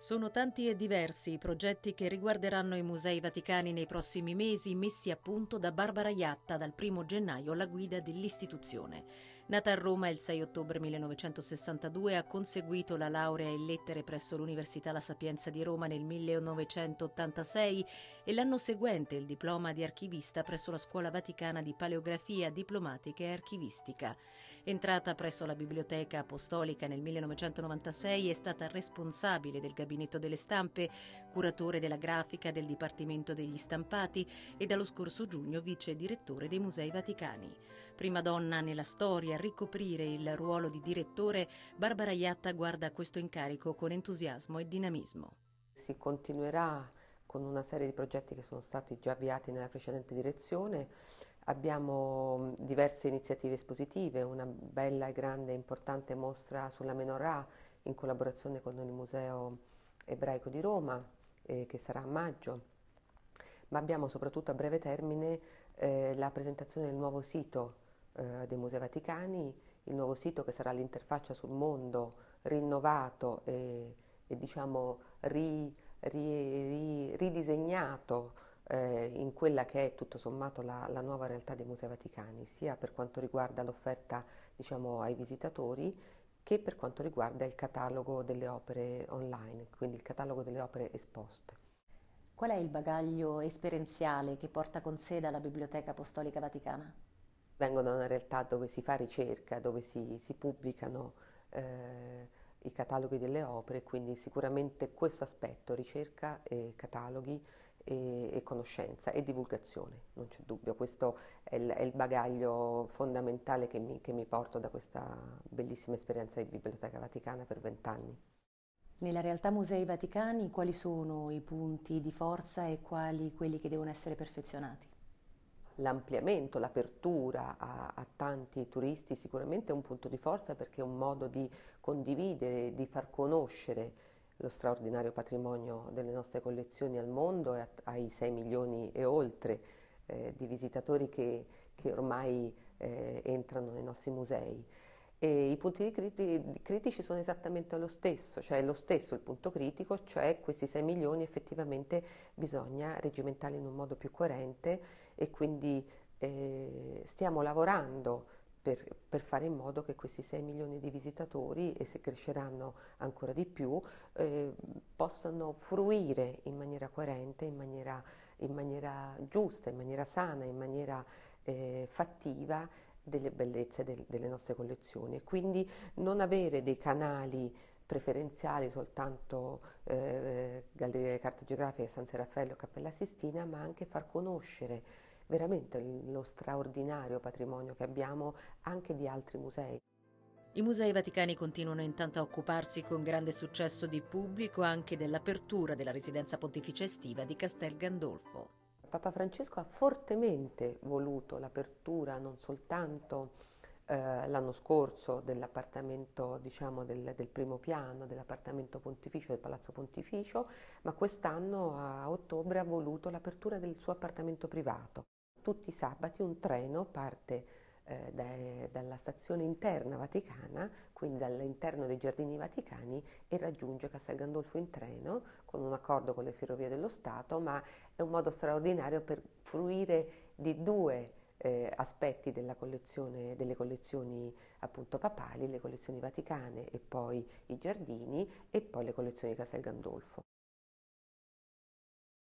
Sono tanti e diversi i progetti che riguarderanno i musei vaticani nei prossimi mesi, messi a punto da Barbara Iatta dal 1 gennaio alla guida dell'istituzione. Nata a Roma il 6 ottobre 1962, ha conseguito la laurea in lettere presso l'Università La Sapienza di Roma nel 1986 e l'anno seguente il diploma di archivista presso la Scuola Vaticana di Paleografia Diplomatica e Archivistica. Entrata presso la Biblioteca Apostolica nel 1996, è stata responsabile del gabinetto Gabinetto delle Stampe, curatore della grafica del Dipartimento degli Stampati e dallo scorso giugno vice direttore dei Musei Vaticani. Prima donna nella storia a ricoprire il ruolo di direttore, Barbara Iatta guarda questo incarico con entusiasmo e dinamismo. Si continuerà con una serie di progetti che sono stati già avviati nella precedente direzione. Abbiamo mm, diverse iniziative espositive, una bella, e grande e importante mostra sulla menorah in collaborazione con il Museo ebraico di Roma, eh, che sarà a maggio, ma abbiamo soprattutto a breve termine eh, la presentazione del nuovo sito eh, dei Musei Vaticani, il nuovo sito che sarà l'interfaccia sul mondo rinnovato e, e diciamo ri, ri, ri, ridisegnato eh, in quella che è tutto sommato la, la, nuova realtà dei Musei Vaticani, sia per quanto riguarda l'offerta diciamo, ai visitatori che per quanto riguarda il catalogo delle opere online, quindi il catalogo delle opere esposte. Qual è il bagaglio esperienziale che porta con sé dalla Biblioteca Apostolica Vaticana? Vengo da una realtà dove si fa ricerca, dove si, si pubblicano eh, i cataloghi delle opere, quindi sicuramente questo aspetto, ricerca e cataloghi, e, e conoscenza e divulgazione, non c'è dubbio. Questo è il, è il bagaglio fondamentale che mi, che mi porto da questa bellissima esperienza di Biblioteca Vaticana per vent'anni. Nella realtà Musei Vaticani quali sono i punti di forza e quali quelli che devono essere perfezionati? l'ampliamento, l'apertura a, a, tanti turisti sicuramente è un punto di forza perché è un modo di condividere, di far conoscere lo straordinario patrimonio delle nostre collezioni al mondo e ai 6 milioni e oltre eh, di visitatori che, che ormai eh, entrano nei nostri musei. E I punti criti critici sono esattamente lo stesso, cioè è lo stesso il punto critico, cioè questi 6 milioni effettivamente bisogna regimentarli in un modo più coerente e quindi eh, stiamo lavorando per, per, fare in modo che questi 6 milioni di visitatori, e se cresceranno ancora di più, eh, possano fruire in maniera coerente, in maniera, in maniera, giusta, in maniera sana, in maniera eh, fattiva delle bellezze del, delle nostre collezioni e quindi non avere dei canali preferenziali soltanto eh, eh Galleria delle Carte Geografiche, San Seraffello, Cappella Sistina, ma anche far conoscere veramente lo straordinario patrimonio che abbiamo anche di altri musei. I musei vaticani continuano intanto a occuparsi con grande successo di pubblico anche dell'apertura della residenza pontificia estiva di Castel Gandolfo. Papa Francesco ha fortemente voluto l'apertura non soltanto eh, l'anno scorso dell'appartamento, diciamo, del, del primo piano, dell'appartamento pontificio, del palazzo pontificio, ma quest'anno a ottobre ha voluto l'apertura del suo appartamento privato tutti i sabati un treno parte eh, da, dalla stazione interna vaticana, quindi dall'interno dei giardini vaticani e raggiunge Castel Gandolfo in treno con un accordo con le ferrovie dello Stato, ma è un modo straordinario per fruire di due eh, aspetti collezione, delle collezioni appunto papali, le collezioni vaticane e poi i giardini e poi le collezioni di Castel Gandolfo.